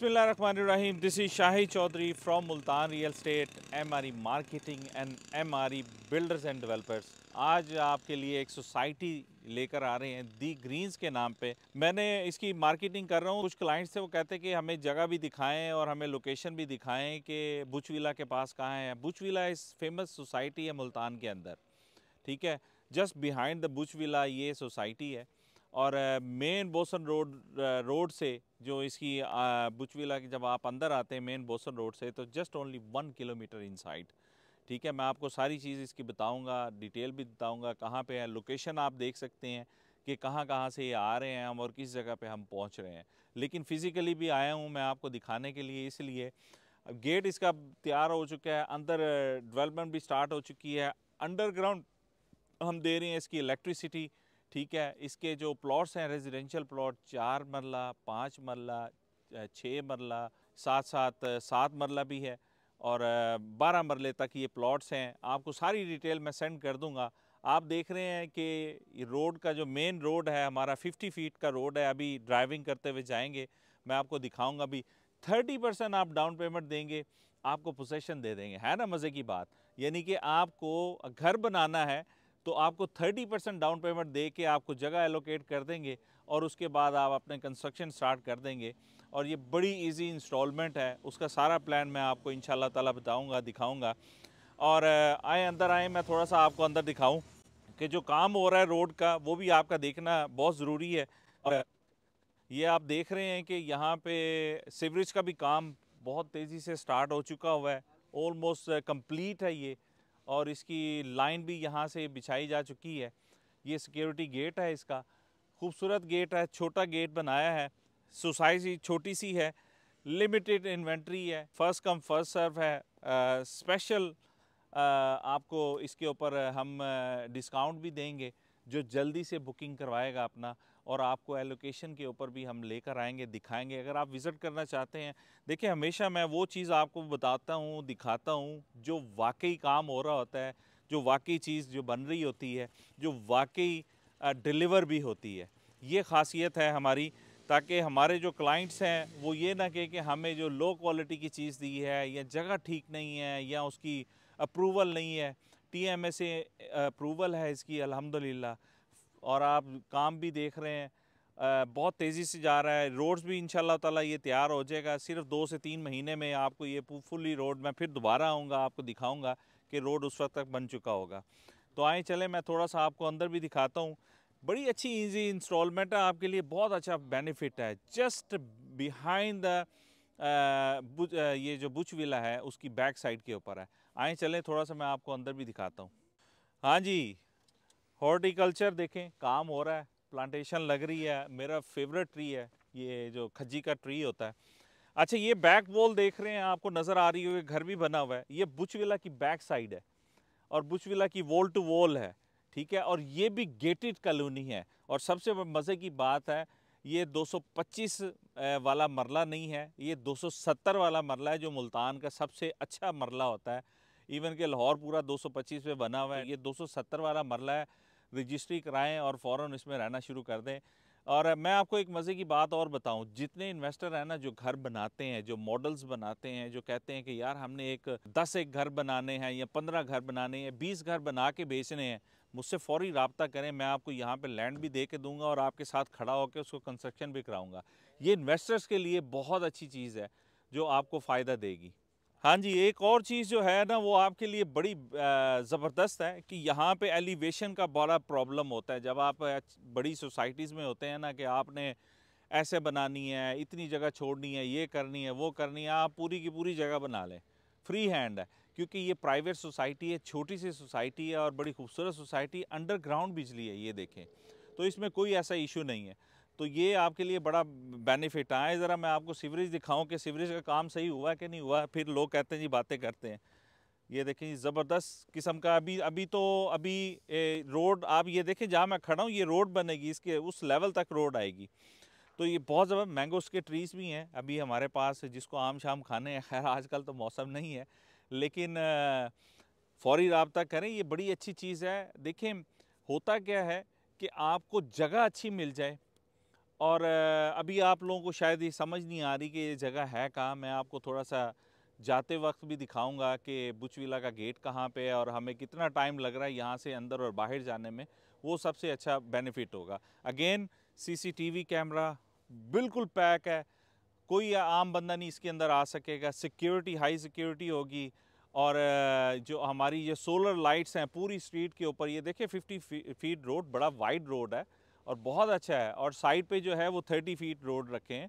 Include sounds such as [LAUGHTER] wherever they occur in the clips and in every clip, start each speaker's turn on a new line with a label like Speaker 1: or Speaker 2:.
Speaker 1: Bismillahirrahmanirrahim. This is Shahi Chaudhry from Multan Real marketing and M and MRE builders and developers आज आपके लिए एक society लेकर आ रहे हैं दी ग्रीन्स के नाम पे मैंने इसकी मार्केटिंग कर रहा हूँ कुछ क्लाइंट्स थे वो कहते हैं कि हमें जगह भी दिखाएं और हमें लोकेशन भी दिखाएं कि बुचविला के पास कहाँ है बुचविला इस फेमस सोसाइटी है मुल्तान के अंदर ठीक है जस्ट बिहाइंड द बुचविला ये सोसाइटी है और मेन बोसन रोड रोड से जो इसकी बुचविला की जब आप अंदर आते हैं मेन बोसन रोड से तो just only one kilometre in ठीक है मैं आपको सारी चीज़ इसकी बताऊंगा डिटेल भी बताऊंगा कहाँ पे है लोकेशन आप देख सकते हैं कि कहाँ कहाँ से ये आ रहे हैं हम और किस जगह पे हम पहुँच रहे हैं लेकिन फ़िज़िकली भी आया हूँ मैं आपको दिखाने के लिए इसलिए गेट इसका तैयार हो चुका है अंदर डेवलपमेंट भी स्टार्ट हो चुकी है अंडरग्राउंड हम दे रहे हैं इसकी इलेक्ट्रिसिटी ठीक है इसके जो प्लॉट्स हैं रेजिडेंशियल प्लॉट चार मरला पाँच मरला छः मरला साथ साथ सात मरला भी है और बारह मरले तक ये प्लॉट्स हैं आपको सारी डिटेल मैं सेंड कर दूंगा आप देख रहे हैं कि रोड का जो मेन रोड है हमारा 50 फीट का रोड है अभी ड्राइविंग करते हुए जाएंगे मैं आपको दिखाऊंगा अभी 30 परसेंट आप डाउन पेमेंट देंगे आपको पोजेशन दे देंगे है ना मज़े की बात यानी कि आपको घर बनाना है तो आपको 30 परसेंट डाउन पेमेंट दे के आपको जगह एलोकेट कर देंगे और उसके बाद आप अपने कंस्ट्रक्शन स्टार्ट कर देंगे और ये बड़ी इजी इंस्टॉलमेंट है उसका सारा प्लान मैं आपको इन ताला बताऊँगा दिखाऊँगा और आए अंदर आए मैं थोड़ा सा आपको अंदर दिखाऊँ कि जो काम हो रहा है रोड का वो भी आपका देखना बहुत ज़रूरी है और ये आप देख रहे हैं कि यहाँ पर सीवरेज का भी काम बहुत तेज़ी से स्टार्ट हो चुका हुआ है ऑलमोस्ट कंप्लीट है ये और इसकी लाइन भी यहाँ से बिछाई जा चुकी है ये सिक्योरिटी गेट है इसका खूबसूरत गेट है छोटा गेट बनाया है सोसाइटी छोटी सी है लिमिटेड इन्वेंट्री है फर्स्ट कम फर्स्ट सर्व है आ, स्पेशल आ, आपको इसके ऊपर हम डिस्काउंट भी देंगे जो जल्दी से बुकिंग करवाएगा अपना और आपको एलोकेशन के ऊपर भी हम लेकर आएंगे दिखाएंगे अगर आप विज़िट करना चाहते हैं देखिए हमेशा मैं वो चीज़ आपको बताता हूँ दिखाता हूँ जो वाकई काम हो रहा होता है जो वाकई चीज़ जो बन रही होती है जो वाकई डिलीवर भी होती है ये खासियत है हमारी ताकि हमारे जो क्लाइंट्स हैं वो ये ना कहें कि हमें जो लो क्वालिटी की चीज़ दी है या जगह ठीक नहीं है या उसकी अप्रूवल नहीं है टी एम एस अप्रूवल है इसकी अलहमदिल्ला और आप काम भी देख रहे हैं बहुत तेज़ी से जा रहा है रोड्स भी इन ताला ये तैयार हो जाएगा सिर्फ दो से तीन महीने में आपको ये फुली रोड मैं फिर दोबारा आऊँगा आपको दिखाऊँगा कि रोड उस वक्त तक बन चुका होगा तो आए चले मैं थोड़ा सा आपको अंदर भी दिखाता हूँ बड़ी अच्छी इजी इंस्टॉलमेंट है आपके लिए बहुत अच्छा बेनिफिट है जस्ट बिहाइंड द ये जो बुच विला है उसकी बैक साइड के ऊपर है आए चलें थोड़ा सा मैं आपको अंदर भी दिखाता हूँ हाँ जी हॉर्टिकल्चर देखें काम हो रहा है प्लांटेशन लग रही है मेरा फेवरेट ट्री है ये जो खज्जी का ट्री होता है अच्छा ये बैक वॉल देख रहे हैं आपको नज़र आ रही है घर भी बना हुआ है ये बुचविला की बैक साइड है और बुचविला की वॉल टू वॉल है ठीक है और ये भी गेटेड कॉलोनी है और सबसे मज़े की बात है ये 225 वाला मरला नहीं है ये 270 वाला मरला है जो मुल्तान का सबसे अच्छा मरला होता है इवन के लाहौर पूरा 225 पे बना हुआ है ये 270 वाला मरला है रजिस्ट्री कराएं और फ़ौर इसमें रहना शुरू कर दें और मैं आपको एक मज़े की बात और बताऊं जितने इन्वेस्टर हैं ना जो घर बनाते हैं जो मॉडल्स बनाते हैं जो कहते हैं कि यार हमने एक दस एक घर बनाने हैं या पंद्रह घर बनाने हैं बीस घर बना के बेचने हैं मुझसे फौरी रबता करें मैं आपको यहाँ पे लैंड भी दे के दूँगा और आपके साथ खड़ा होकर उसको कंस्ट्रक्शन भी कराऊँगा ये इन्वेस्टर्स के लिए बहुत अच्छी चीज़ है जो आपको फ़ायदा देगी हाँ जी एक और चीज़ जो है ना वो आपके लिए बड़ी ज़बरदस्त है कि यहाँ पे एलिवेशन का बड़ा प्रॉब्लम होता है जब आप बड़ी सोसाइटीज़ में होते हैं ना कि आपने ऐसे बनानी है इतनी जगह छोड़नी है ये करनी है वो करनी है आप पूरी की पूरी जगह बना लें फ्री हैंड है क्योंकि ये प्राइवेट सोसाइटी है छोटी सी सोसाइटी है और बड़ी खूबसूरत सोसाइटी अंडरग्राउंड बिजली है ये देखें तो इसमें कोई ऐसा इशू नहीं है तो ये आपके लिए बड़ा बेनिफिट आए ज़रा मैं आपको सीवरेज दिखाऊं कि सीवरेज का काम सही हुआ कि नहीं हुआ फिर लोग कहते हैं जी बातें करते हैं ये देखें ज़बरदस्त किस्म का अभी अभी तो अभी रोड आप ये देखें जहाँ मैं खड़ा हूँ ये रोड बनेगी इसके उस लेवल तक रोड आएगी तो ये बहुत ज़बरदस्त मैंगोस के ट्रीज़ भी हैं अभी हमारे पास जिसको आम शाम खाने हैं खैर आजकल तो मौसम नहीं है लेकिन फौरी रबता करें ये बड़ी अच्छी चीज़ है देखें होता क्या है कि आपको जगह अच्छी मिल जाए और अभी आप लोगों को शायद ये समझ नहीं आ रही कि ये जगह है कहाँ मैं आपको थोड़ा सा जाते वक्त भी दिखाऊंगा कि बुचविला का गेट कहाँ पे है और हमें कितना टाइम लग रहा है यहाँ से अंदर और बाहर जाने में वो सबसे अच्छा बेनिफिट होगा अगेन सीसीटीवी कैमरा बिल्कुल पैक है कोई आम बंदा नहीं इसके अंदर आ सकेगा सिक्योरिटी हाई सिक्योरिटी होगी और जो हमारी ये सोलर लाइट्स हैं पूरी स्ट्रीट के ऊपर ये देखिए 50 फीट रोड बड़ा वाइड रोड है और बहुत अच्छा है और साइड पे जो है वो थर्टी फीट रोड रखें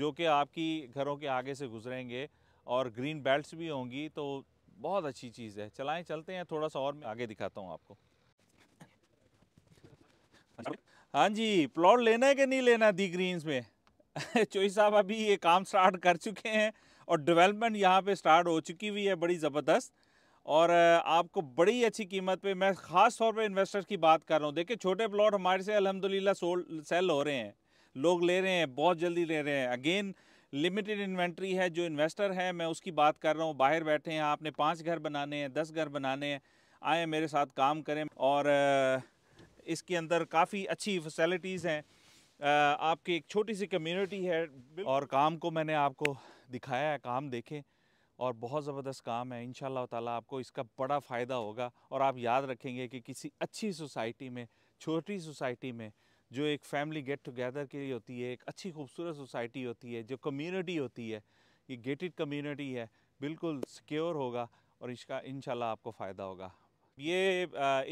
Speaker 1: जो कि आपकी घरों के आगे से गुजरेंगे और ग्रीन बेल्ट्स भी होंगी तो बहुत अच्छी चीज़ है चलाएं चलते हैं थोड़ा सा और आगे दिखाता हूँ आपको हाँ जी प्लॉट लेना है कि नहीं लेना दी ग्रीन्स में [LAUGHS] चोई साहब अभी ये काम स्टार्ट कर चुके हैं और डेवलपमेंट यहाँ पे स्टार्ट हो चुकी हुई है बड़ी ज़बरदस्त और आपको बड़ी अच्छी कीमत पे मैं ख़ास तौर पे इन्वेस्टर्स की बात कर रहा हूँ देखिए छोटे प्लॉट हमारे से अलहमदिल्ला सोल सेल हो रहे हैं लोग ले रहे हैं बहुत जल्दी ले रहे हैं अगेन लिमिटेड इन्वेंट्री है जो इन्वेस्टर है मैं उसकी बात कर रहा हूँ बाहर बैठे हैं आपने पाँच घर बनाने हैं दस घर बनाने हैं आए मेरे साथ काम करें और इसके अंदर काफ़ी अच्छी फैसेलिटीज़ हैं आपकी एक छोटी सी कम्यूनिटी है और काम को मैंने आपको दिखाया है काम देखें और बहुत ज़बरदस्त काम है इन ताला आपको इसका बड़ा फ़ायदा होगा और आप याद रखेंगे कि किसी अच्छी सोसाइटी में छोटी सोसाइटी में जो एक फैमिली गेट टुगेदर के लिए होती है एक अच्छी खूबसूरत सोसाइटी होती है जो कम्युनिटी होती है ये गेटेड कम्युनिटी है बिल्कुल सिक्योर होगा और इसका इन आपको फ़ायदा होगा ये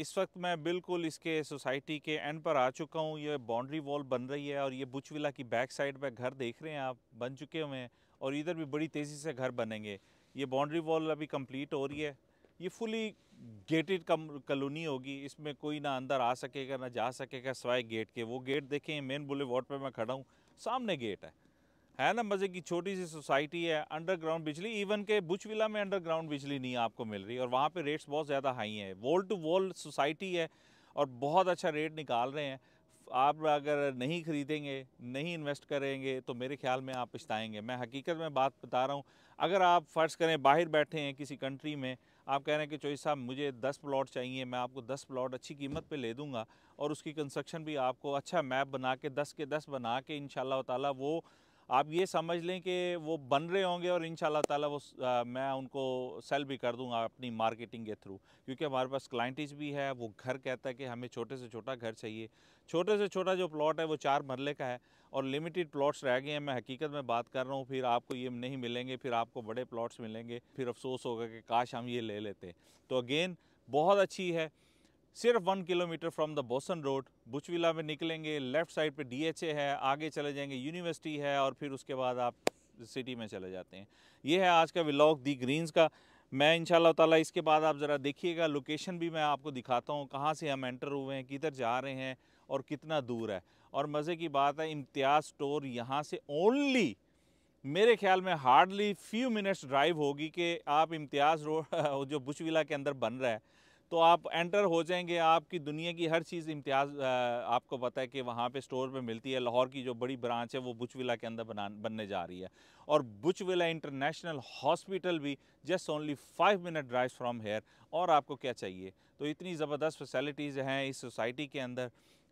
Speaker 1: इस वक्त मैं बिल्कुल इसके सोसाइटी के एंड पर आ चुका हूँ ये बाउंड्री वॉल बन रही है और ये बुचविला की बैक साइड पर घर देख रहे हैं आप बन चुके हुए हैं और इधर भी बड़ी तेज़ी से घर बनेंगे ये बाउंड्री वॉल अभी कंप्लीट हो रही है ये फुली गेटेड कम कलोनी होगी इसमें कोई ना अंदर आ सकेगा ना जा सकेगा सवाए गेट के वो गेट देखें मेन वार्ड पर मैं खड़ा हूँ सामने गेट है है ना मज़े की छोटी सी सोसाइटी है अंडरग्राउंड बिजली इवन के बुचविला में अंडरग्राउंड बिजली नहीं आपको मिल रही और वहाँ पे रेट्स बहुत ज़्यादा हाई हैं वॉल टू वॉल सोसाइटी है और बहुत अच्छा रेट निकाल रहे हैं आप अगर नहीं ख़रीदेंगे नहीं इन्वेस्ट करेंगे तो मेरे ख्याल में आप पछताएंगे मैं हकीकत में बात बता रहा हूँ अगर आप फ़र्ज़ करें बाहर बैठे हैं किसी कंट्री में आप कह रहे हैं कि चोई साहब मुझे 10 प्लॉट चाहिए मैं आपको 10 प्लॉट अच्छी कीमत पे ले दूंगा और उसकी कंस्ट्रक्शन भी आपको अच्छा मैप बना के दस के दस बना के इन ताला वो आप ये समझ लें कि वो बन रहे होंगे और इन ताला वो आ, मैं उनको सेल भी कर दूंगा अपनी मार्केटिंग के थ्रू क्योंकि हमारे पास क्लाइंटिस भी है वो घर कहता है कि हमें छोटे से छोटा घर चाहिए छोटे से छोटा जो प्लॉट है वो चार मरले का है और लिमिटेड प्लॉट्स रह गए हैं मैं हकीकत में बात कर रहा हूँ फिर आपको ये नहीं मिलेंगे फिर आपको बड़े प्लाट्स मिलेंगे फिर अफसोस होगा कि काश हम ये ले लेते तो अगेन बहुत अच्छी है सिर्फ one kilometre from the Bosan road Buch villa में निकलेंगे लेफ्ट साइड पे डीएचए है आगे चले जाएंगे यूनिवर्सिटी है और फिर उसके बाद आप सिटी में चले जाते हैं ये है आज का विलॉग दी ग्रीन्स का मैं इन ताला इसके बाद आप ज़रा देखिएगा लोकेशन भी मैं आपको दिखाता हूँ कहाँ से हम एंटर हुए हैं किधर जा रहे हैं और कितना दूर है और मज़े की बात है इम्तियाज़ स्टोर यहाँ से ओनली मेरे ख्याल में हार्डली फ्यू मिनट्स ड्राइव होगी कि आप इम्तियाज़ रोड [LAUGHS] जो बुचविला के अंदर बन रहा है तो आप एंटर हो जाएंगे आपकी दुनिया की हर चीज़ इम्तियाज़ आपको पता है कि वहाँ पे स्टोर पे मिलती है लाहौर की जो बड़ी ब्रांच है वो बुचविला के अंदर बना बनने जा रही है और बुचविला इंटरनेशनल हॉस्पिटल भी just only five minute drive from here और आपको क्या चाहिए तो इतनी ज़बरदस्त फैसिलिटीज़ हैं इस सोसाइटी के अंदर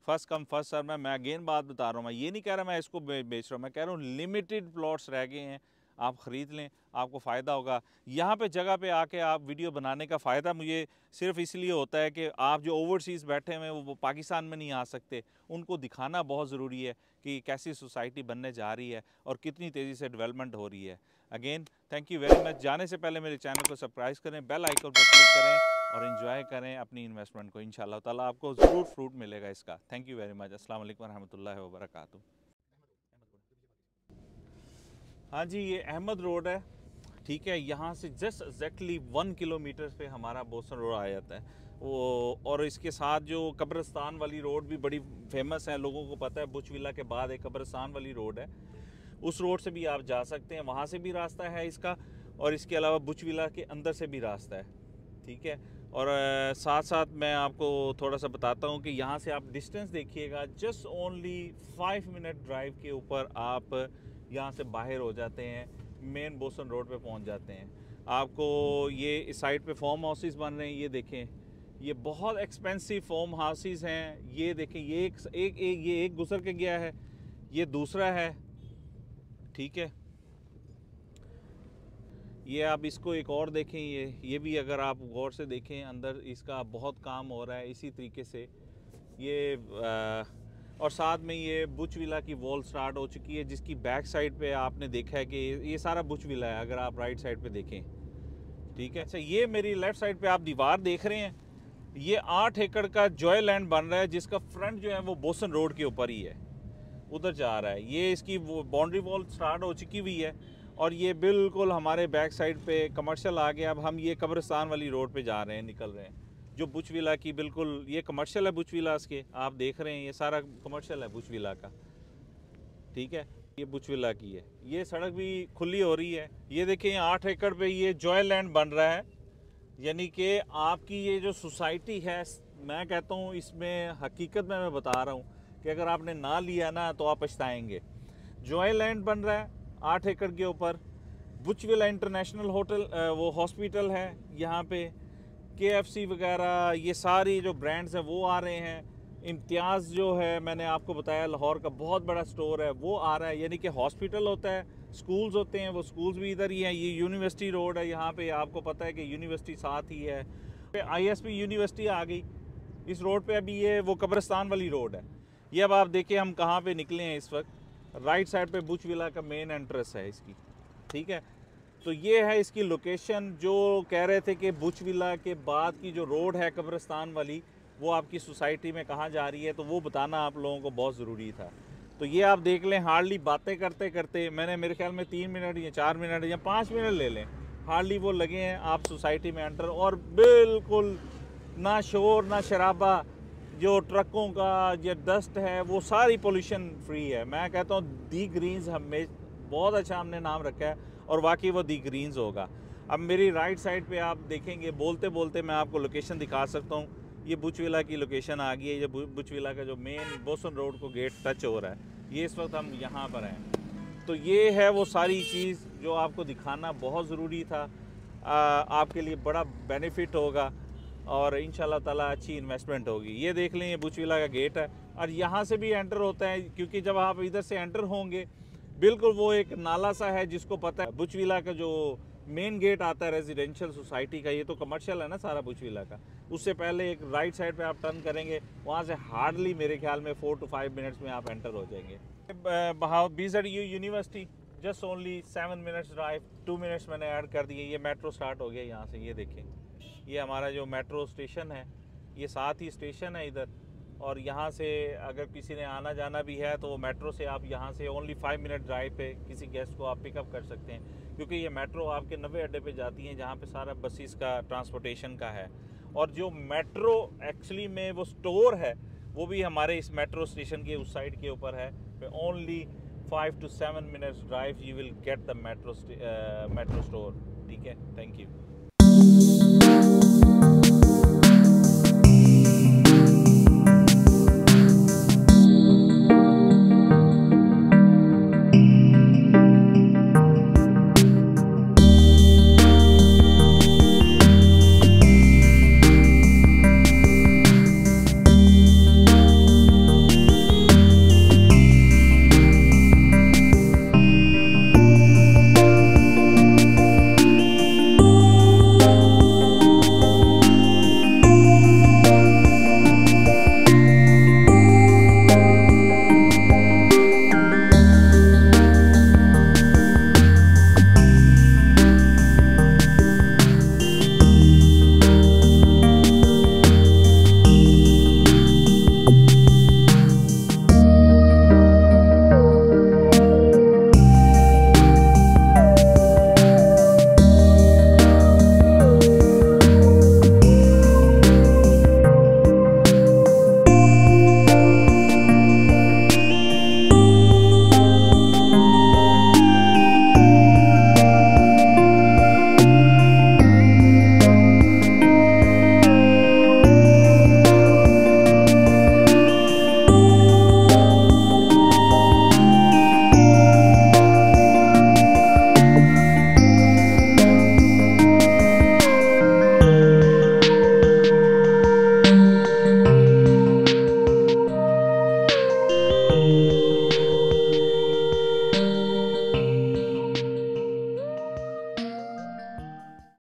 Speaker 1: फर्स्ट कम फर्स्ट सर मैं मैं अगेन बात बता रहा हूँ मैं ये नहीं कह रहा मैं इसको बेच रहा हूँ मैं कह रहा हूँ लिमिटेड प्लॉट्स रह गए हैं आप ख़रीद लें आपको फ़ायदा होगा यहाँ पे जगह पे आके आप वीडियो बनाने का फ़ायदा मुझे सिर्फ इसलिए होता है कि आप जो ओवरसीज़ बैठे हुए हैं वो पाकिस्तान में नहीं आ सकते उनको दिखाना बहुत ज़रूरी है कि कैसी सोसाइटी बनने जा रही है और कितनी तेज़ी से डेवलपमेंट हो रही है again thank you very much जाने से पहले मेरे चैनल को सब्सक्राइब करें बेल आइकन पर क्लिक करें और इन्जॉय करें अपनी इन्वेस्टमेंट को इन ताला आपको ज़रूर फ्रूट मिलेगा इसका थैंक यू वेरी मच असल वरहमल वर्का हाँ जी ये अहमद रोड है ठीक है यहाँ से जस्ट एग्जैक्टली वन किलोमीटर पे हमारा बोसन रोड आ जाता है वो और इसके साथ जो कब्रस्तान वाली रोड भी बड़ी फेमस है लोगों को पता है बुचविला के बाद एक कब्रस्तान वाली रोड है उस रोड से भी आप जा सकते हैं वहाँ से भी रास्ता है इसका और इसके अलावा बुचविला के अंदर से भी रास्ता है ठीक है और साथ साथ मैं आपको थोड़ा सा बताता हूँ कि यहाँ से आप डिस्टेंस देखिएगा just only five minute drive के ऊपर आप यहाँ से बाहर हो जाते हैं मेन बोसन रोड पे पहुँच जाते हैं आपको ये इस साइड पे फॉर्म हाउसेस बन रहे हैं ये देखें ये बहुत एक्सपेंसिव फॉर्म हाउसेस हैं ये देखें ये एक एक, एक ये एक गुजर के गया है ये दूसरा है ठीक है ये आप इसको एक और देखें ये ये भी अगर आप गौर से देखें अंदर इसका बहुत काम हो रहा है इसी तरीके से ये आ, और साथ में ये बुच विला की वॉल स्टार्ट हो चुकी है जिसकी बैक साइड पे आपने देखा है कि ये सारा बुच विला है अगर आप राइट साइड पे देखें ठीक है अच्छा ये मेरी लेफ़्ट साइड पे आप दीवार देख रहे हैं ये आठ एकड़ का जॉय लैंड बन रहा है जिसका फ्रंट जो है वो बोसन रोड के ऊपर ही है उधर जा रहा है ये इसकी वो बाउंड्री वॉल स्टार्ट हो चुकी हुई है और ये बिल्कुल हमारे बैक साइड पर कमर्शल आ गया अब हम ये कब्रस्तान वाली रोड पर जा रहे हैं निकल रहे हैं जो बुच विला की बिल्कुल ये कमर्शियल है बुच विलास के आप देख रहे हैं ये सारा कमर्शियल है बुच विला का ठीक है ये बुच विला की है ये सड़क भी खुली हो रही है ये देखिए आठ एकड़ पे ये जॉय लैंड बन रहा है यानी कि आपकी ये जो सोसाइटी है मैं कहता हूँ इसमें हकीकत में मैं बता रहा हूँ कि अगर आपने ना लिया ना तो आप पछताएँगे जॉय लैंड बन रहा है आठ एकड़ के ऊपर बुचविला इंटरनेशनल होटल वो हॉस्पिटल है यहाँ पे के वगैरह ये सारी जो ब्रांड्स हैं वो आ रहे हैं इम्तियाज़ जो है मैंने आपको बताया लाहौर का बहुत बड़ा स्टोर है वो आ रहा है यानी कि हॉस्पिटल होता है स्कूल्स होते हैं वो स्कूल्स भी इधर ही हैं ये यूनिवर्सिटी रोड है यहाँ पे आपको पता है कि यूनिवर्सिटी साथ ही है आईएसपी यूनिवर्सिटी आ गई इस रोड पे अभी ये वो कब्रस्तान वाली रोड है ये अब आप देखिए हम कहाँ पर निकले हैं इस वक्त राइट साइड पर बुच का मेन एंट्रेंस है इसकी ठीक है तो ये है इसकी लोकेशन जो कह रहे थे कि बुच विला के बाद की जो रोड है कब्रस्तान वाली वो आपकी सोसाइटी में कहाँ जा रही है तो वो बताना आप लोगों को बहुत ज़रूरी था तो ये आप देख लें हार्डली बातें करते करते मैंने मेरे ख्याल में तीन मिनट या चार मिनट या पाँच मिनट ले लें हार्डली वो लगे हैं आप सोसाइटी में एंटर और बिल्कुल ना शोर ना शराबा जो ट्रकों का जो डस्ट है वो सारी पोल्यूशन फ्री है मैं कहता हूँ दी ग्रीन्स हमें बहुत अच्छा हमने नाम रखा है और वाकई वो दी ग्रीन्स होगा अब मेरी राइट साइड पे आप देखेंगे बोलते बोलते मैं आपको लोकेशन दिखा सकता हूँ ये बुचविला की लोकेशन आ गई है ये बुचविला का जो मेन बोसन रोड को गेट टच हो रहा है ये इस वक्त हम यहाँ पर हैं तो ये है वो सारी चीज़ जो आपको दिखाना बहुत ज़रूरी था आ, आपके लिए बड़ा बेनिफिट होगा और इन ताला अच्छी इन्वेस्टमेंट होगी ये देख लें ये बुचविला का गेट है और यहाँ से भी एंटर होता है क्योंकि जब आप इधर से एंटर होंगे बिल्कुल वो एक नाला सा है जिसको पता है बुचविला का जो मेन गेट आता है रेजिडेंशियल सोसाइटी का ये तो कमर्शियल है ना सारा बुचविला का उससे पहले एक राइट साइड पे आप टर्न करेंगे वहाँ से हार्डली मेरे ख्याल में फोर टू फाइव मिनट्स में आप एंटर हो जाएंगे बहाव बीजड़ यू university just only seven minutes drive two minutes मैंने ऐड कर दिए ये मेट्रो स्टार्ट हो गया यहाँ से ये देखें ये हमारा जो मेट्रो स्टेशन है ये साथ ही स्टेशन है इधर और यहाँ से अगर किसी ने आना जाना भी है तो मेट्रो से आप यहाँ से ओनली फाइव मिनट ड्राइव पे किसी गेस्ट को आप पिकअप कर सकते हैं क्योंकि ये मेट्रो आपके नवे अड्डे पे जाती है जहाँ पे सारा बसेस का ट्रांसपोर्टेशन का है और जो मेट्रो एक्चुअली में वो स्टोर है वो भी हमारे इस मेट्रो स्टेशन के उस साइड के ऊपर है only five two seven minutes drive you will get the metro metro store ठीक है थैंक यू